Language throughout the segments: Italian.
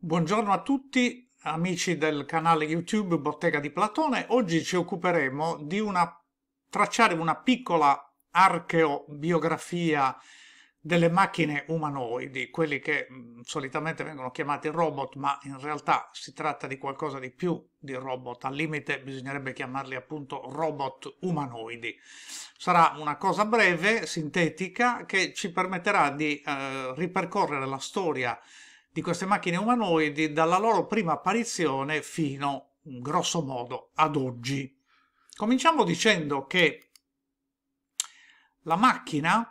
Buongiorno a tutti amici del canale YouTube Bottega di Platone. Oggi ci occuperemo di una, tracciare una piccola archeobiografia delle macchine umanoidi, quelli che mm, solitamente vengono chiamati robot, ma in realtà si tratta di qualcosa di più di robot, al limite bisognerebbe chiamarli appunto robot umanoidi. Sarà una cosa breve, sintetica, che ci permetterà di eh, ripercorrere la storia di queste macchine umanoidi dalla loro prima apparizione fino, grosso modo, ad oggi. Cominciamo dicendo che la macchina,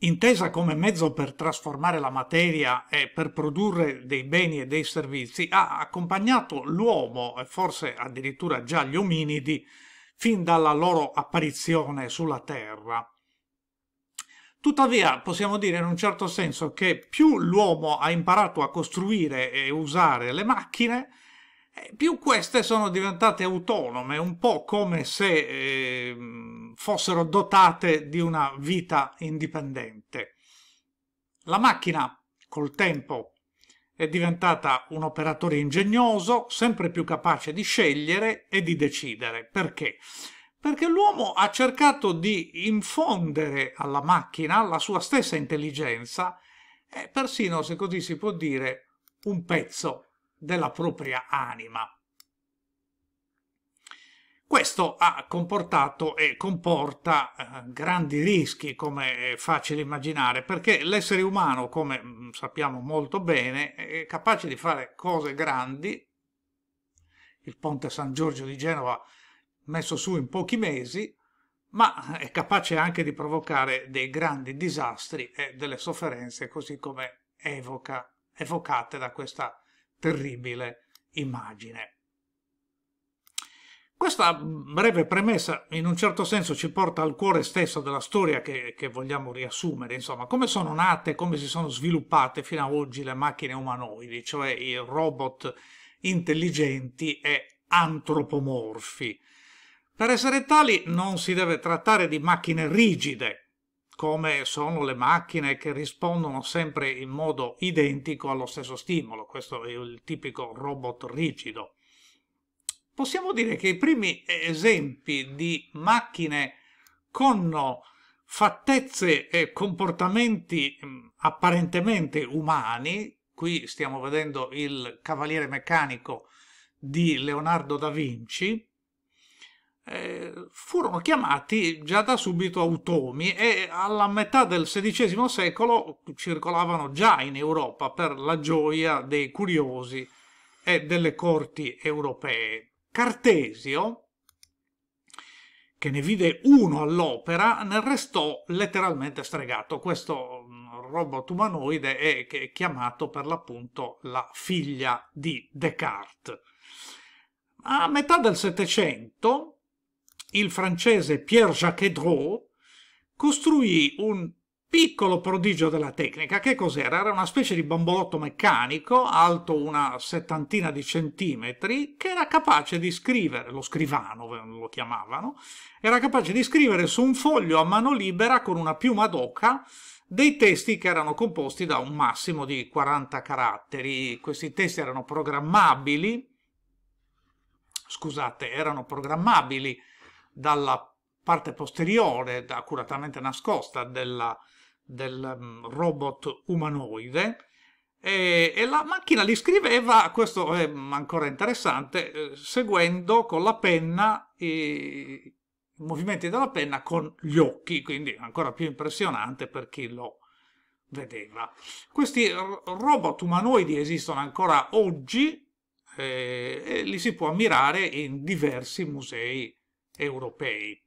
intesa come mezzo per trasformare la materia e per produrre dei beni e dei servizi, ha accompagnato l'uomo e forse addirittura già gli ominidi fin dalla loro apparizione sulla Terra. Tuttavia possiamo dire in un certo senso che più l'uomo ha imparato a costruire e usare le macchine, eh, più queste sono diventate autonome, un po' come se eh, fossero dotate di una vita indipendente. La macchina, col tempo, è diventata un operatore ingegnoso, sempre più capace di scegliere e di decidere. Perché? perché l'uomo ha cercato di infondere alla macchina la sua stessa intelligenza e persino, se così si può dire, un pezzo della propria anima. Questo ha comportato e comporta eh, grandi rischi, come è facile immaginare, perché l'essere umano, come mm, sappiamo molto bene, è capace di fare cose grandi. Il ponte San Giorgio di Genova messo su in pochi mesi, ma è capace anche di provocare dei grandi disastri e delle sofferenze, così come evoca, evocate da questa terribile immagine. Questa breve premessa in un certo senso ci porta al cuore stesso della storia che, che, vogliamo riassumere, insomma, come sono nate, come si sono sviluppate fino ad oggi le macchine umanoidi, cioè i robot intelligenti e antropomorfi. Per essere tali non si deve trattare di macchine rigide, come sono le macchine che rispondono sempre in modo identico allo stesso stimolo. Questo è il tipico robot rigido. Possiamo dire che i primi esempi di macchine con fattezze e comportamenti mm, apparentemente umani, qui stiamo vedendo il cavaliere meccanico di Leonardo da Vinci, eh, furono chiamati già da subito automi e alla metà del XVI secolo circolavano già in Europa per la gioia dei curiosi e delle corti europee. Cartesio, che ne vide uno all'opera, ne restò letteralmente stregato. Questo mm, robot umanoide è chiamato per l'appunto la figlia di Descartes. A metà del Settecento, il francese Pierre Jacques Drault costruì un piccolo prodigio della tecnica. Che cos'era? Era una specie di bambolotto meccanico, alto una settantina di centimetri, che era capace di scrivere, lo scrivano lo chiamavano, era capace di scrivere su un foglio a mano libera con una piuma d'oca dei testi che erano composti da un massimo di 40 caratteri. Questi testi erano programmabili, scusate, erano programmabili dalla parte posteriore, accuratamente nascosta, della, del mm, robot umanoide. E, e, la macchina li scriveva, questo è ancora interessante, eh, seguendo con la penna i movimenti della penna con gli occhi, quindi ancora più impressionante per chi lo vedeva. Questi robot umanoidi esistono ancora oggi eh, e li si può ammirare in diversi musei europei.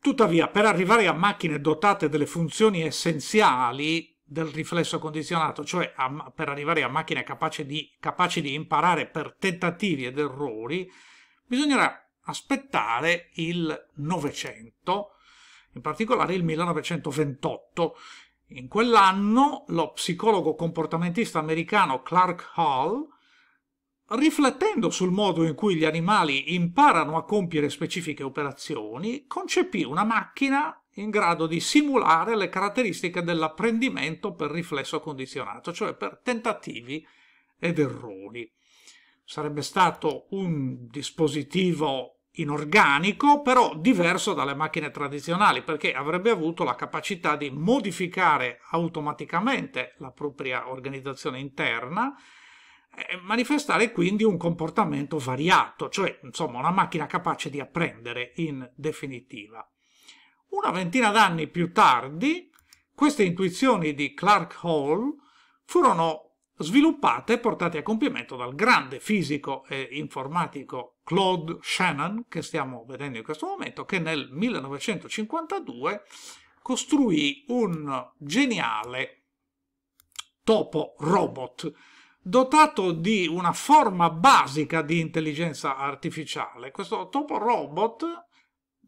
Tuttavia, per arrivare a macchine dotate delle funzioni essenziali del riflesso condizionato, cioè a, per arrivare a macchine capaci di, capaci di imparare per tentativi ed errori, bisognerà aspettare il Novecento, in particolare il 1928. In quell'anno lo psicologo comportamentista americano Clark Hall Riflettendo sul modo in cui gli animali imparano a compiere specifiche operazioni, concepì una macchina in grado di simulare le caratteristiche dell'apprendimento per riflesso condizionato, cioè per tentativi ed errori. Sarebbe stato un dispositivo inorganico, però diverso dalle macchine tradizionali, perché avrebbe avuto la capacità di modificare automaticamente la propria organizzazione interna, eh, eh, manifestare quindi un comportamento variato, cioè insomma una macchina capace di apprendere in definitiva. Una ventina d'anni più tardi, queste intuizioni di Clark Hall furono sviluppate e portate a compimento dal grande fisico e informatico Claude Shannon, che stiamo vedendo in questo momento, che nel 1952 costruì un geniale topo robot dotato di una forma basica di intelligenza artificiale. Questo topo robot,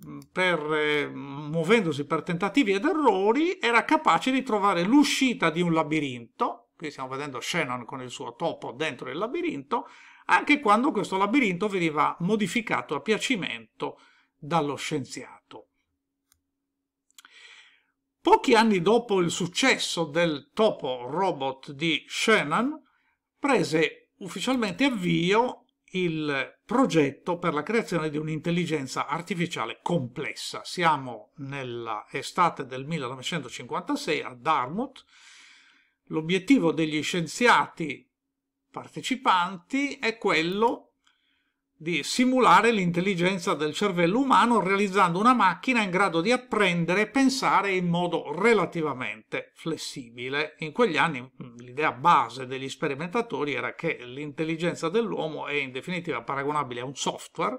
mm, per, eh, muovendosi per tentativi ed errori, era capace di trovare l'uscita di un labirinto, qui stiamo vedendo Shannon con il suo topo dentro il labirinto, anche quando questo labirinto veniva modificato a piacimento dallo scienziato. Pochi anni dopo il successo del topo robot di Shannon, prese ufficialmente avvio il progetto per la creazione di un'intelligenza artificiale complessa. Siamo nell'estate del 1956 a Dartmouth. L'obiettivo degli scienziati partecipanti è quello di simulare l'intelligenza del cervello umano realizzando una macchina in grado di apprendere e pensare in modo relativamente flessibile. In quegli anni mm, l'idea base degli sperimentatori era che l'intelligenza dell'uomo è in definitiva paragonabile a un software,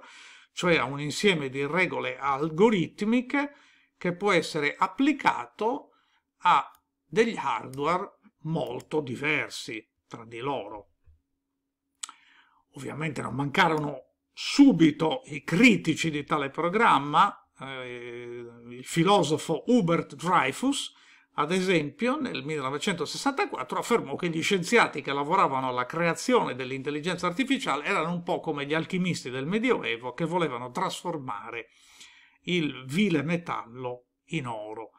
cioè a un insieme di regole algoritmiche che può essere applicato a degli hardware molto diversi tra di loro ovviamente non mancarono subito i critici di tale programma, eh, il filosofo Hubert Dreyfus, ad esempio, nel 1964 affermò che gli scienziati che lavoravano alla creazione dell'intelligenza artificiale erano un po' come gli alchimisti del Medioevo che volevano trasformare il vile metallo in oro.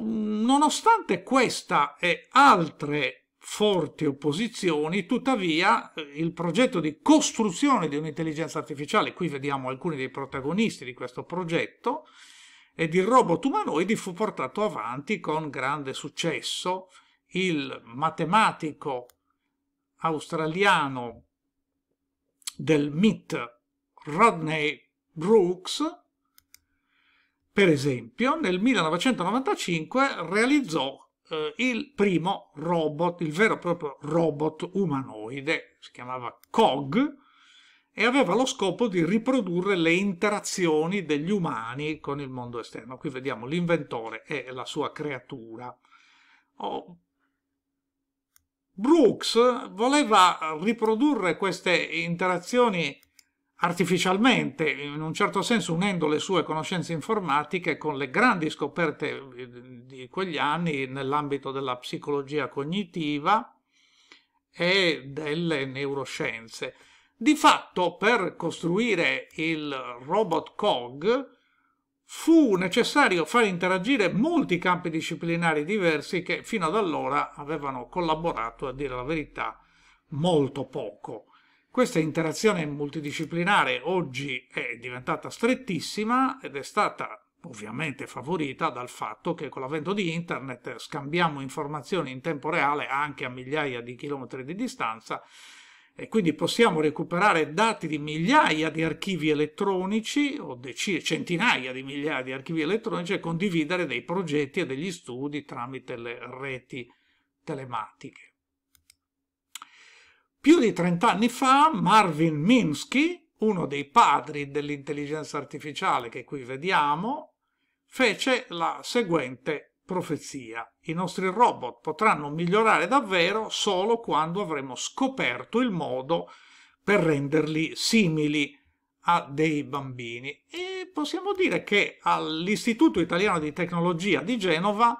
Nonostante questa e altre forti opposizioni, tuttavia eh, il progetto di costruzione di un'intelligenza artificiale, qui vediamo alcuni dei protagonisti di questo progetto, e di robot umanoidi fu portato avanti con grande successo il matematico australiano del MIT Rodney Brooks, per esempio, nel 1995 realizzò eh, il primo robot, il vero e proprio robot umanoide, si chiamava COG, e aveva lo scopo di riprodurre le interazioni degli umani con il mondo esterno. Qui vediamo l'inventore e la sua creatura. Oh. Brooks voleva riprodurre queste interazioni artificialmente, in un certo senso unendo le sue conoscenze informatiche con le grandi scoperte eh, di quegli anni nell'ambito della psicologia cognitiva e delle neuroscienze. Di fatto, per costruire il robot COG fu necessario far interagire molti campi disciplinari diversi che fino ad allora avevano collaborato, a dire la verità, molto poco. Questa interazione multidisciplinare oggi è diventata strettissima ed è stata ovviamente favorita dal fatto che con l'avvento di internet scambiamo informazioni in tempo reale anche a migliaia di chilometri di distanza e quindi possiamo recuperare dati di migliaia di archivi elettronici o decine, centinaia di migliaia di archivi elettronici e condividere dei progetti e degli studi tramite le reti telematiche. Più di 30 anni fa Marvin Minsky, uno dei padri dell'intelligenza artificiale che qui vediamo, fece la seguente profezia. I nostri robot potranno migliorare davvero solo quando avremo scoperto il modo per renderli simili a dei bambini. E possiamo dire che all'Istituto Italiano di Tecnologia di Genova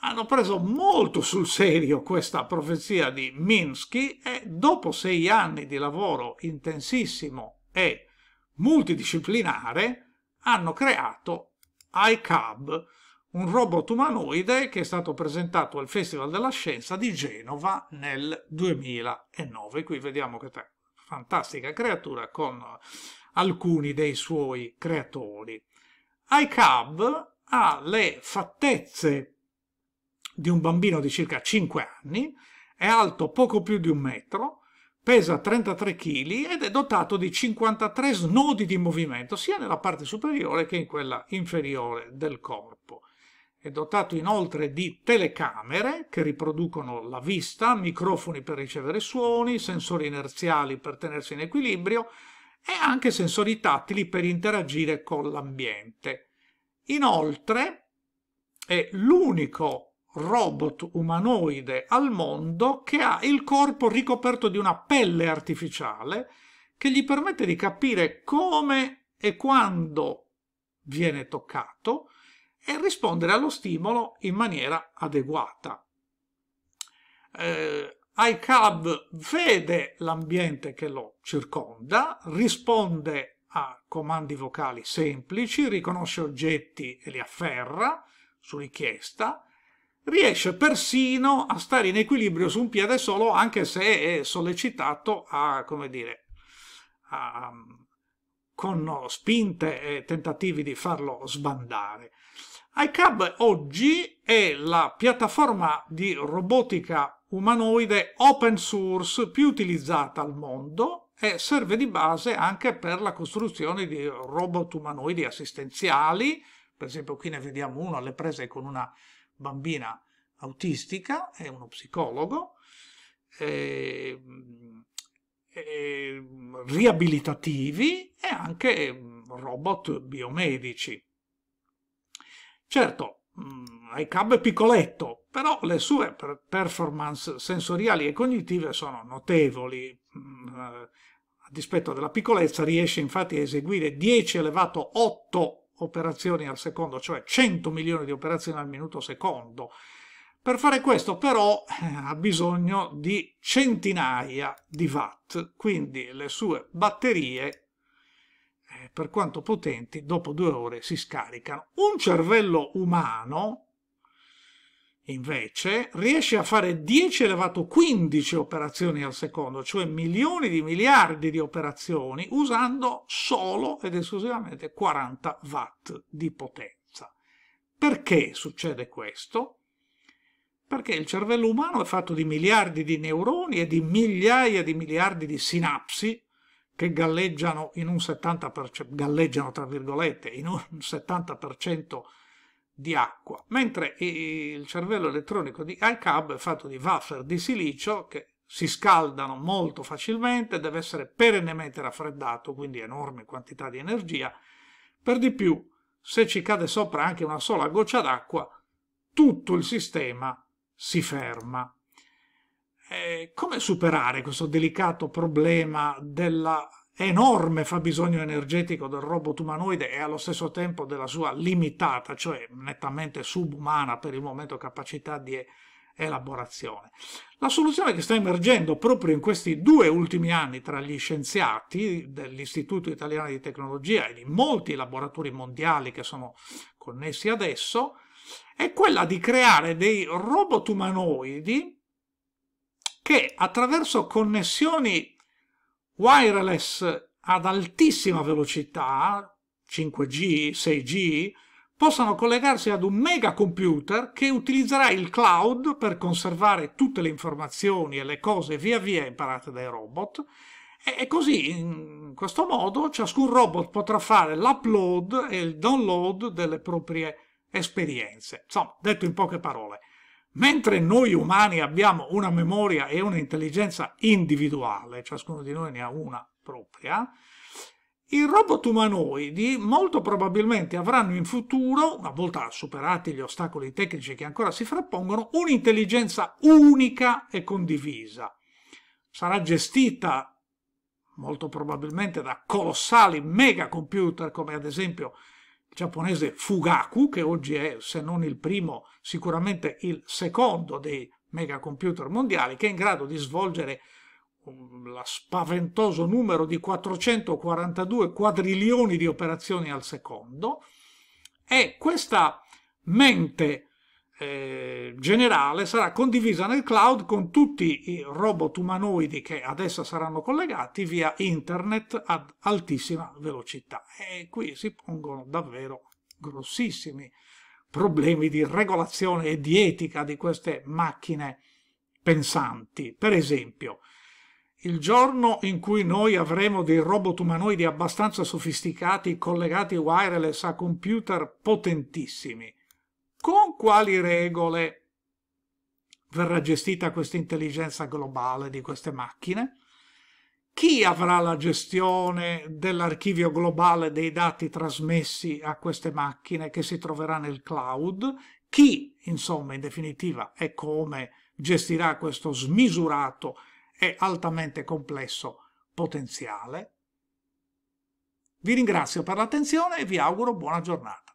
hanno preso molto sul serio questa profezia di Minsky e dopo sei anni di lavoro intensissimo e multidisciplinare hanno creato iCub, un robot umanoide che è stato presentato al Festival della Scienza di Genova nel 2009. Qui vediamo questa fantastica creatura con alcuni dei suoi creatori. iCub ha le fattezze di un bambino di circa 5 anni, è alto poco più di un metro, pesa 33 kg ed è dotato di 53 snodi di movimento sia nella parte superiore che in quella inferiore del corpo. È dotato inoltre di telecamere che riproducono la vista, microfoni per ricevere suoni, sensori inerziali per tenersi in equilibrio e anche sensori tattili per interagire con l'ambiente. Inoltre è l'unico robot umanoide al mondo che ha il corpo ricoperto di una pelle artificiale che gli permette di capire come e quando viene toccato e rispondere allo stimolo in maniera adeguata. Eh, iCab vede l'ambiente che lo circonda, risponde a comandi vocali semplici, riconosce oggetti e li afferra su richiesta, riesce persino a stare in equilibrio su un piede solo anche se è sollecitato a, come dire, a, um, con spinte e tentativi di farlo sbandare. iCab oggi è la piattaforma di robotica umanoide open source più utilizzata al mondo e serve di base anche per la costruzione di robot umanoidi assistenziali, per esempio qui ne vediamo uno alle prese con una bambina autistica, è uno psicologo, e, ehm, eh, riabilitativi e anche mm, robot biomedici. Certo, mm, iCab è piccoletto, però le sue performance sensoriali e cognitive sono notevoli. Mm, eh, a dispetto della piccolezza riesce infatti a eseguire 10 elevato 8 operazioni al secondo, cioè 100 milioni di operazioni al minuto secondo. Per fare questo però eh, ha bisogno di centinaia di watt, quindi le sue batterie, eh, per quanto potenti, dopo due ore si scaricano. Un cervello umano invece riesce a fare 10 elevato 15 operazioni al secondo, cioè milioni di miliardi di operazioni, usando solo ed esclusivamente 40 watt di potenza. Perché succede questo? Perché il cervello umano è fatto di miliardi di neuroni e di migliaia di miliardi di sinapsi che galleggiano in un 70%, galleggiano tra virgolette, in un 70% di acqua, mentre il cervello elettronico di iCub è fatto di wafer di silicio che si scaldano molto facilmente, deve essere perennemente raffreddato, quindi enorme quantità di energia. Per di più, se ci cade sopra anche una sola goccia d'acqua, tutto il sistema si ferma. E eh, come superare questo delicato problema della enorme fabbisogno energetico del robot umanoide e allo stesso tempo della sua limitata, cioè nettamente subumana per il momento, capacità di elaborazione. La soluzione che sta emergendo proprio in questi due ultimi anni tra gli scienziati dell'Istituto Italiano di Tecnologia e di molti laboratori mondiali che sono connessi adesso è quella di creare dei robot umanoidi che attraverso connessioni wireless ad altissima velocità, 5G, 6G, possano collegarsi ad un mega computer che utilizzerà il cloud per conservare tutte le informazioni e le cose via via imparate dai robot e così in questo modo ciascun robot potrà fare l'upload e il download delle proprie esperienze. Insomma, detto in poche parole, Mentre noi umani abbiamo una memoria e un'intelligenza individuale, ciascuno di noi ne ha una propria, i robot umanoidi molto probabilmente avranno in futuro, una volta superati gli ostacoli tecnici che ancora si frappongono, un'intelligenza unica e condivisa. Sarà gestita molto probabilmente da colossali megacomputer come ad esempio giapponese Fugaku, che oggi è se non il primo, sicuramente il secondo dei megacomputer mondiali, che è in grado di svolgere lo spaventoso numero di 442 quadrilioni di operazioni al secondo e questa mente eh, generale sarà condivisa nel cloud con tutti i robot umanoidi che ad essa saranno collegati via internet ad altissima velocità. E qui si pongono davvero grossissimi problemi di regolazione e di etica di queste macchine pensanti. Per esempio, il giorno in cui noi avremo dei robot umanoidi abbastanza sofisticati collegati wireless a computer potentissimi, con quali regole verrà gestita questa intelligenza globale di queste macchine, chi avrà la gestione dell'archivio globale dei dati trasmessi a queste macchine che si troverà nel cloud, chi, insomma, in definitiva, e come gestirà questo smisurato e altamente complesso potenziale. Vi ringrazio per l'attenzione e vi auguro buona giornata.